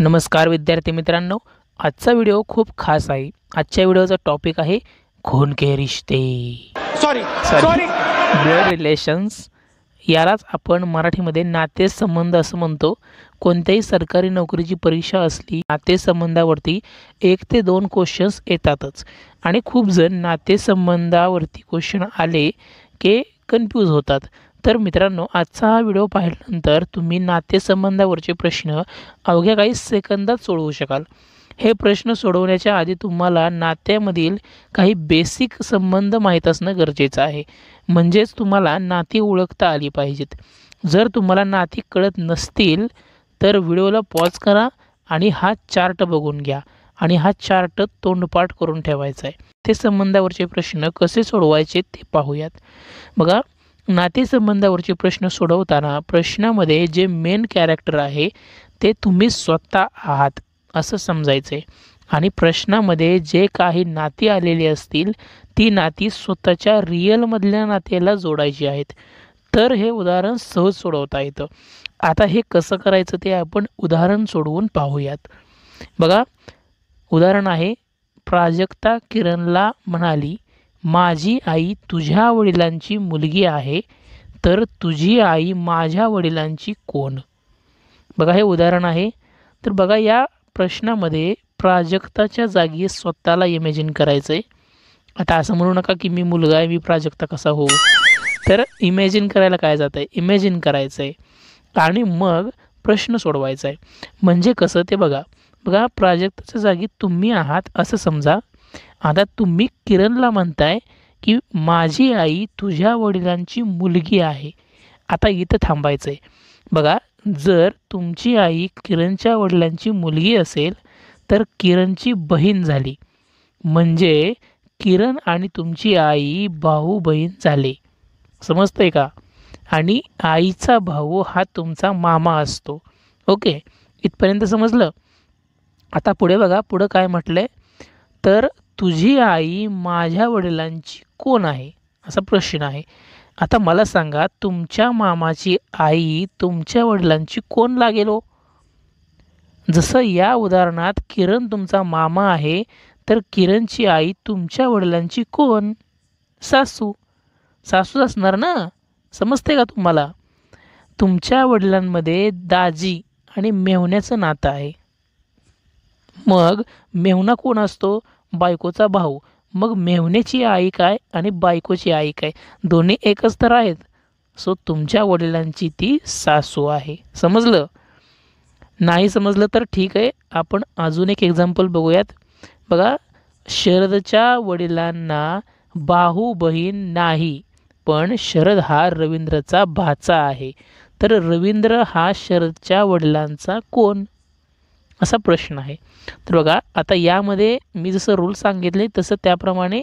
नमस्कार विद्यार्थी मित्रांनो आजचा व्हिडिओ खूप खास आहे आजच्या व्हिडिओचा टॉपिक आहे खोनके रिश्ते सॉरी सॉरी ब्लड रिलेशन्स यालाच आपण मराठीमध्ये संबंध असं म्हणतो कोणत्याही सरकारी नोकरीची परीक्षा असली नाते संबंधावरती एक ते दोन क्वेश्चन्स येतातच आणि खूप जण संबंधावरती क्वेश्चन आले की कन्फ्यूज होतात तर मित्रांनो आजचा हा व्हिडिओ पाहिल्यानंतर तुम्ही नातेसंबंधावरचे प्रश्न अवघ्या काही सेकंदात सोडवू शकाल हे प्रश्न सोडवण्याच्या आधी तुम्हाला नात्यामधील काही बेसिक संबंध माहीत असणं गरजेचं आहे म्हणजेच तुम्हाला नाती ओळखता आली पाहिजेत जर तुम्हाला नाती कळत नसतील तर व्हिडिओला पॉज करा आणि हा चार्ट बघून घ्या आणि हा चार्ट तोंडपाठ करून ठेवायचा आहे ते संबंधावरचे प्रश्न कसे सोडवायचे ते पाहूयात बघा नातेसंबंधावरचे प्रश्न सोडवताना प्रश्नामध्ये जे मेन कॅरेक्टर आहे ते तुम्ही स्वतः आहात असं समजायचं आहे आणि प्रश्नामध्ये जे काही नाती आलेली असतील ती नाती स्वतःच्या रिअलमधल्या नात्याला जोडायची आहेत तर हे उदाहरण सहज सोडवता येतं आता हे कसं करायचं ते आपण उदाहरण सोडवून पाहूयात बघा उदाहरण आहे प्राजक्ता किरणला म्हणाली माझी आई तुझ्या वडिलांची मुलगी आहे तर तुझी आई माझ्या वडिलांची कोण बघा हे उदाहरण आहे तर बघा या प्रश्नामध्ये प्राजक्ताच्या जागी स्वतःला इमॅजिन करायचं आहे आता असं म्हणू नका की मी मुलगा आहे मी प्राजक्ता कसा होऊ तर इमॅजिन करायला काय जात आहे इमॅजिन करायचं आहे आणि मग प्रश्न सोडवायचा आहे म्हणजे कसं ते बघा बघा प्राजक्ताच्या जागी तुम्ही आहात असं समजा आता तुम्ही किरणला म्हणताय की माझी आई तुझ्या वडिलांची मुलगी आहे आता इथं थांबायचं आहे बघा जर तुमची आई किरणच्या वडिलांची मुलगी असेल तर किरणची बहीण झाली म्हणजे किरण आणि तुमची आई भाऊ बहीण झाले समजतंय का आणि आईचा भाऊ हा तुमचा मामा असतो ओके इथपर्यंत समजलं आता पुढे बघा पुढं काय म्हटलं आहे तर तुझी आई माझ्या वडिलांची कोण आहे असा प्रश्न आहे आता मला सांगा तुमच्या मामाची आई तुमच्या वडिलांची कोण लागेल हो जसं या उदाहरणात किरण तुमचा मामा आहे तर किरणची आई तुमच्या वडिलांची कोण सासू सासू असणार ना समजते का तुम्हाला तुमच्या वडिलांमध्ये दाजी आणि मेहण्याचं नातं आहे मग मेहुना कोण असतो बायकोचा भाऊ मग मेवनेची आई काय आणि बायकोची आई काय दोन्ही एकच तर आहेत सो तुमच्या वडिलांची ती सासू आहे समजलं नाही समजलं तर ठीक आहे आपण अजून एक एक्झाम्पल बघूयात बघा शरदच्या वडिलांना बाहू बहीण नाही पण शरद हा रवींद्रचा भाचा आहे तर रवींद्र हा शरदच्या वडिलांचा कोण असा प्रश्न आहे तर बघा आता यामध्ये मी जसं रूल सांगितले तसं त्याप्रमाणे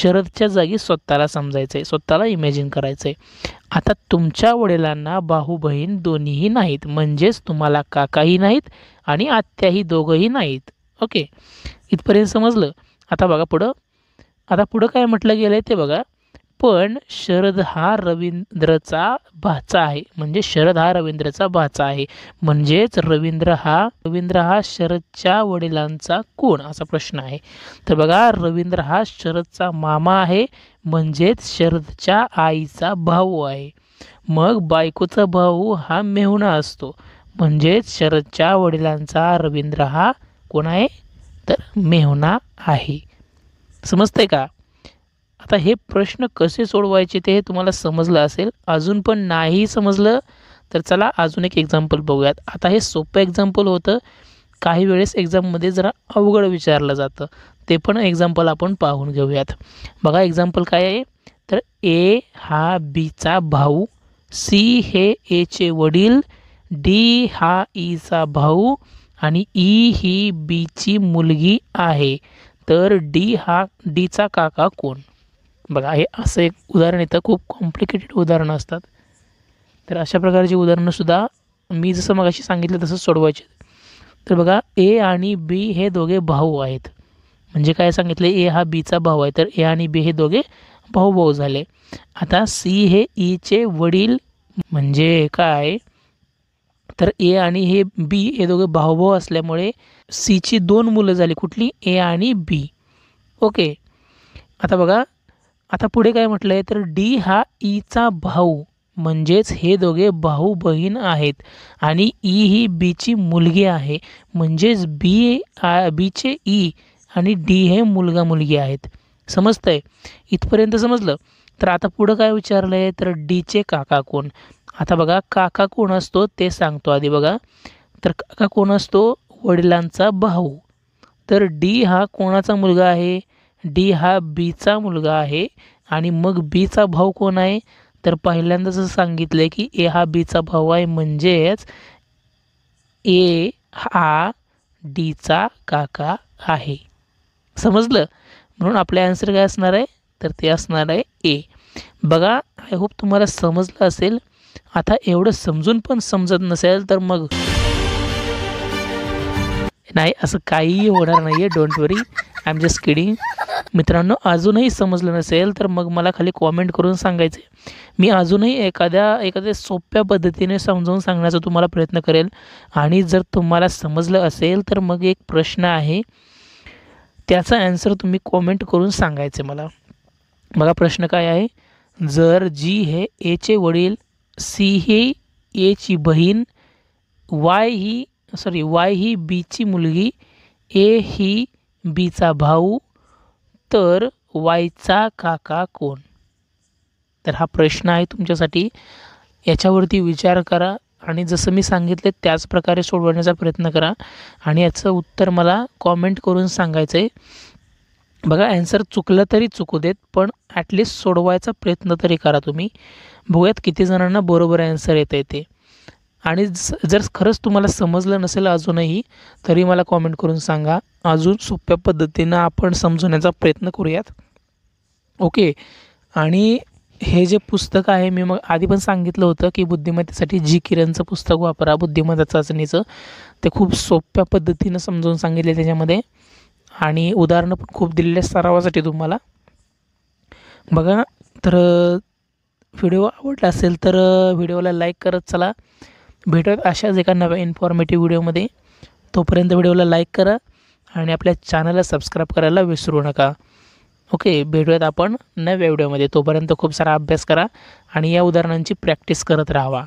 शरदच्या जागी स्वतःला समजायचं आहे स्वतःला इमॅजिन करायचं आहे आता तुमच्या वडिलांना भाऊ बहीण दोन्हीही नाहीत म्हणजेच तुम्हाला काकाही नाहीत आणि आत्याही दोघंही नाहीत ओके इथपर्यंत समजलं आता बघा पुढं आता पुढं काय म्हटलं गेलं आहे ते बघा पण शरद हा रवींद्रचा भाचा आहे म्हणजे शरद हा रवींद्रचा भाचा आहे म्हणजेच रवींद्र हा रवींद्र हा शरदच्या वडिलांचा कोण असा प्रश्न आहे तर बघा रवींद्र हा शरदचा मामा आहे म्हणजेच शरदच्या आईचा भाऊ आहे मग बायकोचा भाऊ हा मेहुणा असतो म्हणजेच शरदच्या वडिलांचा रवींद्र हा कोण आहे तर मेहुणा आहे समजते का आता हे प्रश्न कसे सोडवायचे ते हे तुम्हाला समजलं असेल अजून पण नाही समजलं तर चला अजून एक एक्झाम्पल बघूयात आता हे सोपं एक्झाम्पल होतं काही वेळेस एक्झाममध्ये जरा अवघड विचारलं जातं ते पण एक्झाम्पल आपण पाहून घेऊयात बघा एक्झाम्पल काय आहे तर ए हा बीचा भाऊ सी हे एचे वडील डी हा ईचा e भाऊ आणि ई e ही बीची मुलगी आहे तर डी हा डीचा काका कोण बघा हे असं एक उदाहरण येतं खूप कॉम्प्लिकेटेड उदाहरणं असतात तर अशा प्रकारची उदाहरणंसुद्धा मी जसं मगाशी सांगितलं तसंच सोडवायचे तर बघा ए आणि बी हे दोघे भाऊ आहेत म्हणजे काय सांगितले ए हा बीचा भाऊ आहे तर ए आणि बी हे दोघे भाऊ भाऊ झाले आता सी हे ईचे e वडील म्हणजे काय तर ए आणि हे बी हे दोघे भाऊभाऊ असल्यामुळे सीची दोन मुलं झाली कुठली ए आणि बी ओके आता बघा आता पुढे काय म्हटलंय तर डी हा ईचा भाऊ म्हणजेच हे दोघे भाऊ बहीण आहेत आणि ई ही बीची मुलगी आहे म्हणजेच बी बीचे ई आणि डी हे मुलगा मुलगी आहेत समजतंय इथपर्यंत समजलं तर आता पुढं काय विचारलं आहे तर डीचे काका कोण आता बघा काका कोण असतो ते सांगतो आधी बघा तर काका कोण असतो वडिलांचा भाऊ तर डी हा कोणाचा मुलगा आहे डी हा बीचा मुलगा आहे आणि मग बीचा भाऊ कोण आहे तर पहिल्यांदाच सांगितलं की ए हा बीचा भाऊ आहे म्हणजेच ए हा डीचा काका आहे समजलं म्हणून आपले आन्सर काय असणार आहे तर ते असणार आहे ए बघा आय होप तुम्हाला समजलं असेल आता एवढं समजून पण समजत नसेल तर मग नाही असं काहीही होणार नाही आहे don't worry I am just kidding मित्रांनो अजूनही समजलं नसेल तर मग मला खाली कॉमेंट करून सांगायचे मी अजूनही एखाद्या एखाद्या सोप्या पद्धतीने समजावून सांगण्याचा तुम्हाला प्रयत्न करेल आणि जर तुम्हाला समजलं असेल तर मग एक प्रश्न आहे त्याचा ॲन्सर तुम्ही कॉमेंट करून सांगायचे मला बघा प्रश्न काय आहे जर जी हे एचे वडील सी हे एची बहीण वाय ही सॉरी वाय ही बीची मुलगी ए ही बीचा भाऊ तर वायचा काका कोण तर हा प्रश्न आहे तुमच्यासाठी याच्यावरती विचार करा आणि जसं मी सांगितले त्याच प्रकारे सोडवण्याचा प्रयत्न करा आणि याचं उत्तर मला कॉमेंट करून सांगायचं आहे बघा ॲन्सर चुकलं तरी चुकू देत पण ॲटलिस्ट सोडवायचा प्रयत्न तरी करा तुम्ही बघूयात किती जणांना बरोबर ॲन्सर येतं आहे ते आणि जर खरंच तुम्हाला समजलं नसेल अजूनही तरी मला कॉमेंट करून सांगा अजून सोप्या पद्धतीनं आपण समजवण्याचा प्रयत्न करूयात ओके आणि हे जे पुस्तक आहे मी मग आधी पण सांगितलं होतं की बुद्धिमत्तेसाठी जी किरणचं पुस्तक वापरा बुद्धिमत्ता चाचणीचं ते खूप सोप्या पद्धतीनं समजवून सांगितले त्याच्यामध्ये आणि उदाहरणं पण खूप दिलेले सरावासाठी तुम्हाला बघा तर व्हिडिओ आवडला असेल तर व्हिडिओला लाईक करत चला भेटत अशाच एका नव्या इन्फॉर्मेटिव्ह व्हिडिओमध्ये तोपर्यंत व्हिडिओला लाईक करा आणि आपल्या चॅनलला सबस्क्राईब करायला विसरू नका ओके भेटूयात आपण नव्या व्हिडिओमध्ये तोपर्यंत खूप सारा अभ्यास करा आणि या उदाहरणांची प्रॅक्टिस करत राहावा